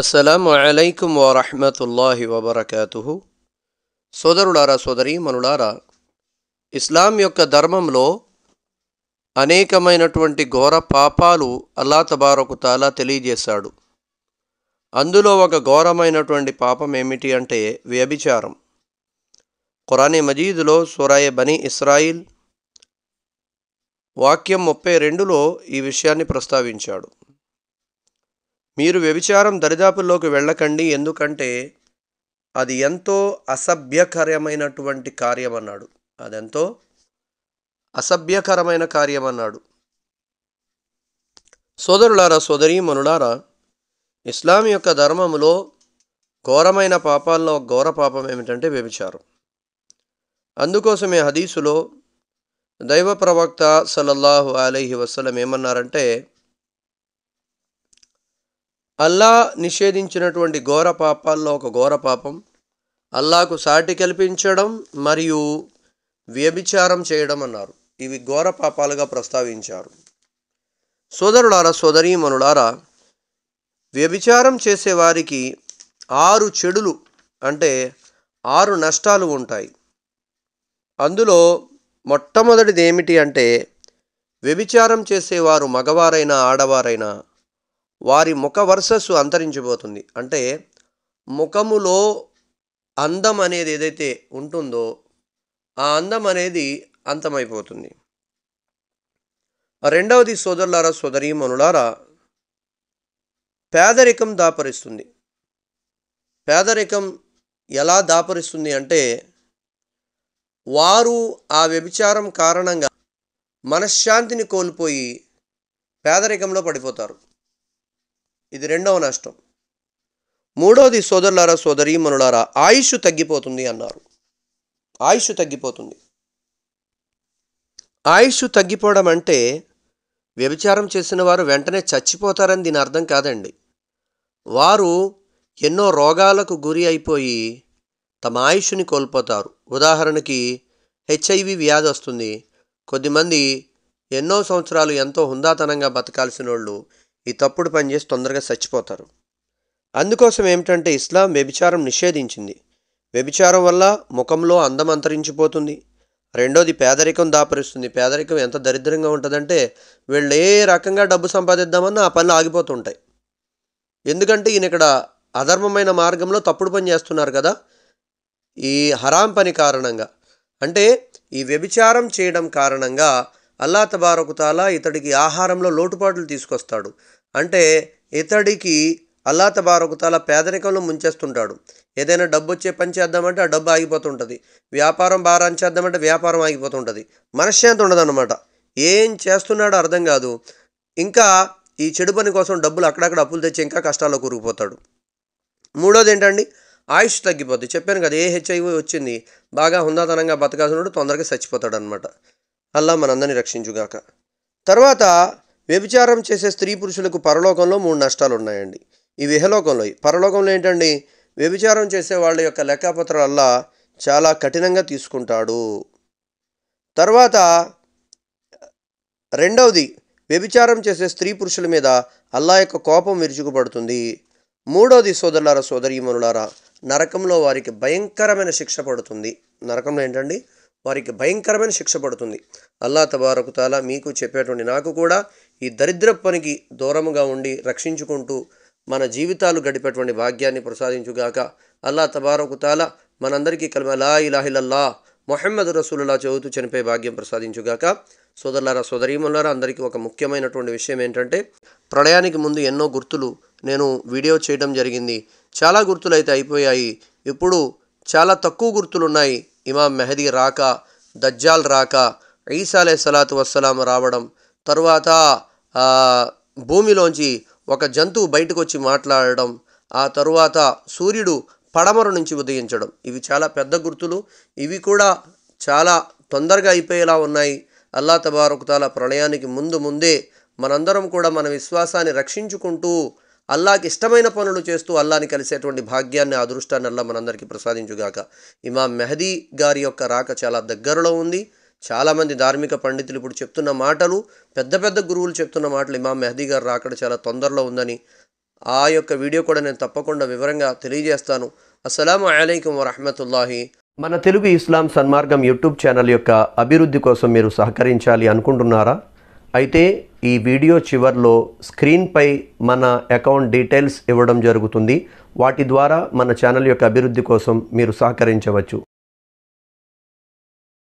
అస్సలం అలైకుం వరహమతుల్లాహి వబర్కతు సోదరులారా సోదరి మనులారా ఇస్లాం యొక్క ధర్మంలో అనేకమైనటువంటి ఘోర పాపాలు అల్లా తాలా తెలియజేశాడు అందులో ఒక ఘోరమైనటువంటి పాపం ఏమిటి అంటే వ్యభిచారం ఖురానే మజీదులో సురాయ బనీ ఇస్రాయిల్ వాక్యం ముప్పై రెండులో ఈ విషయాన్ని ప్రస్తావించాడు మీరు వ్యభిచారం దరిదాపుల్లోకి వెళ్ళకండి ఎందుకంటే అది ఎంతో అసభ్యకరమైనటువంటి కార్యం అన్నాడు అదెంతో అసభ్యకరమైన కార్యం అన్నాడు సోదరులారా మనులారా ఇస్లాం యొక్క ధర్మములో ఘోరమైన పాపాల్లో ఘోర పాపం ఏమిటంటే వ్యభిచారం అందుకోసమే హదీసులో దైవ ప్రవక్త సలల్లాహు అలైహి వసలం ఏమన్నారంటే అల్లా నిషేధించినటువంటి ఘోర పాపాల్లో ఒక ఘోర పాపం అల్లాకు సాటి కల్పించడం మరియు వ్యభిచారం చేయడం అన్నారు ఇవి ఘోర పాపాలుగా ప్రస్తావించారు సోదరులారా మనులారా వ్యభిచారం చేసేవారికి ఆరు చెడులు అంటే ఆరు నష్టాలు ఉంటాయి అందులో మొట్టమొదటిది ఏమిటి అంటే వ్యభిచారం చేసేవారు మగవారైనా ఆడవారైనా వారి ముఖ వర్సస్సు అంతరించిపోతుంది అంటే ముఖములో అందం అనేది ఏదైతే ఉంటుందో ఆ అందం అనేది అంతమైపోతుంది రెండవది సోదరులారా మనులార పేదరికం దాపరిస్తుంది పేదరికం ఎలా దాపరిస్తుంది అంటే వారు ఆ వ్యభిచారం కారణంగా మనశ్శాంతిని కోల్పోయి పేదరికంలో పడిపోతారు ఇది రెండవ నష్టం మూడవది సోదరులారా మనులారా ఆయుష్ తగ్గిపోతుంది అన్నారు ఆయుష్ తగ్గిపోతుంది ఆయుష్ తగ్గిపోవడం అంటే వ్యభిచారం చేసిన వారు వెంటనే చచ్చిపోతారని దీని అర్థం కాదండి వారు ఎన్నో రోగాలకు గురి అయిపోయి తమ ఆయుష్ని కోల్పోతారు ఉదాహరణకి హెచ్ఐవి వ్యాధి వస్తుంది కొద్దిమంది ఎన్నో సంవత్సరాలు ఎంతో హుందాతనంగా బతకాల్సిన వాళ్ళు ఈ తప్పుడు పని చేసి తొందరగా చచ్చిపోతారు అందుకోసం ఏమిటంటే ఇస్లాం వ్యభిచారం నిషేధించింది వ్యభిచారం వల్ల ముఖంలో అందం అంతరించిపోతుంది రెండోది పేదరికం దాపరిస్తుంది పేదరికం ఎంత దరిద్రంగా ఉంటుందంటే వీళ్ళు ఏ రకంగా డబ్బు సంపాదిద్దామన్నా ఆ పనులు ఆగిపోతుంటాయి ఎందుకంటే ఈయన ఇక్కడ అధర్మమైన మార్గంలో తప్పుడు పని చేస్తున్నారు కదా ఈ హరాం పని కారణంగా అంటే ఈ వ్యభిచారం చేయడం కారణంగా అల్లా తబారకుతాలా ఇతడికి ఆహారంలో లోటుపాట్లు తీసుకొస్తాడు అంటే ఇతడికి అల్లా తబారకుతాలా పేదరికంలో ముంచేస్తుంటాడు ఏదైనా డబ్బు వచ్చే పని చేద్దామంటే ఆ డబ్బు ఆగిపోతుంటుంది వ్యాపారం భారాన్ని చేద్దామంటే వ్యాపారం ఆగిపోతుంటుంది మనశ్శాంతి ఉండదన్నమాట ఏం చేస్తున్నాడో అర్థం కాదు ఇంకా ఈ చెడు పని కోసం డబ్బులు అక్కడక్కడ అప్పులు తెచ్చి ఇంకా కష్టాల్లో కూరుకుపోతాడు మూడోది ఏంటండి ఆయుష్ తగ్గిపోద్ది చెప్పాను కదా ఏ హెచ్ఐవి వచ్చింది బాగా హుందాతనంగా బతకాల్సిన తొందరగా చచ్చిపోతాడు అనమాట అల్లా మనందరినీ రక్షించుగాక తర్వాత వ్యభిచారం చేసే స్త్రీ పురుషులకు పరలోకంలో మూడు నష్టాలు ఉన్నాయండి ఈ విహలోకంలో పరలోకంలో ఏంటండి వ్యభిచారం చేసే వాళ్ళ యొక్క లెక్కపత్రాలల్లా చాలా కఠినంగా తీసుకుంటాడు తర్వాత రెండవది వ్యభిచారం చేసే స్త్రీ పురుషుల మీద అల్లా యొక్క కోపం విరుచుకుపడుతుంది మూడవది సోదరులారా సోదరీమనులారా నరకంలో వారికి భయంకరమైన శిక్ష పడుతుంది నరకంలో ఏంటండి వారికి భయంకరమైన శిక్ష పడుతుంది అల్లా తాలా మీకు చెప్పేటువంటి నాకు కూడా ఈ దరిద్ర పనికి దూరముగా ఉండి రక్షించుకుంటూ మన జీవితాలు గడిపేటువంటి భాగ్యాన్ని ప్రసాదించుగాక అల్లా తబారకుతాలా మనందరికీ కలిమ అలా ఇలాహిలల్లా మొహమ్మద్ రసూలులా చదువుతూ చనిపోయే భాగ్యం ప్రసాదించుగాక సోదరులారా సోదరీములారా అందరికీ ఒక ముఖ్యమైనటువంటి విషయం ఏంటంటే ప్రళయానికి ముందు ఎన్నో గుర్తులు నేను వీడియో చేయడం జరిగింది చాలా గుర్తులు అయితే అయిపోయాయి ఇప్పుడు చాలా తక్కువ గుర్తులున్నాయి ఇమాం మెహదీ రాక దజ్జాల్ రాక ఈసాలే సలాతు వస్సలాం రావడం తరువాత భూమిలోంచి ఒక జంతువు బయటకు వచ్చి మాట్లాడడం ఆ తరువాత సూర్యుడు పడమర నుంచి ఉదయించడం ఇవి చాలా పెద్ద గుర్తులు ఇవి కూడా చాలా తొందరగా అయిపోయేలా ఉన్నాయి అల్లా తబారుకుతాల ప్రళయానికి ముందు ముందే మనందరం కూడా మన విశ్వాసాన్ని రక్షించుకుంటూ అల్లాకి ఇష్టమైన పనులు చేస్తూ అల్లాని కలిసేటువంటి భాగ్యాన్ని అదృష్టాన్ని అల్లా మనందరికీ ప్రసాదించుగాక ఇమా మెహదీ గారి యొక్క రాక చాలా దగ్గరలో ఉంది చాలామంది ధార్మిక పండితులు ఇప్పుడు చెప్తున్న మాటలు పెద్ద పెద్ద గురువులు చెప్తున్న మాటలు ఇమా మెహదీ గారు రాకడ చాలా తొందరలో ఉందని ఆ యొక్క వీడియో కూడా నేను తప్పకుండా వివరంగా తెలియజేస్తాను అస్సలం అయికం వరహమతుల్లాహి మన తెలుగు ఇస్లాం సన్మార్గం యూట్యూబ్ ఛానల్ యొక్క అభివృద్ధి కోసం మీరు సహకరించాలి అనుకుంటున్నారా అయితే ఈ వీడియో చివరిలో స్క్రీన్పై మన అకౌంట్ డీటెయిల్స్ ఇవ్వడం జరుగుతుంది వాటి ద్వారా మన ఛానల్ యొక్క అభివృద్ధి కోసం మీరు సహకరించవచ్చు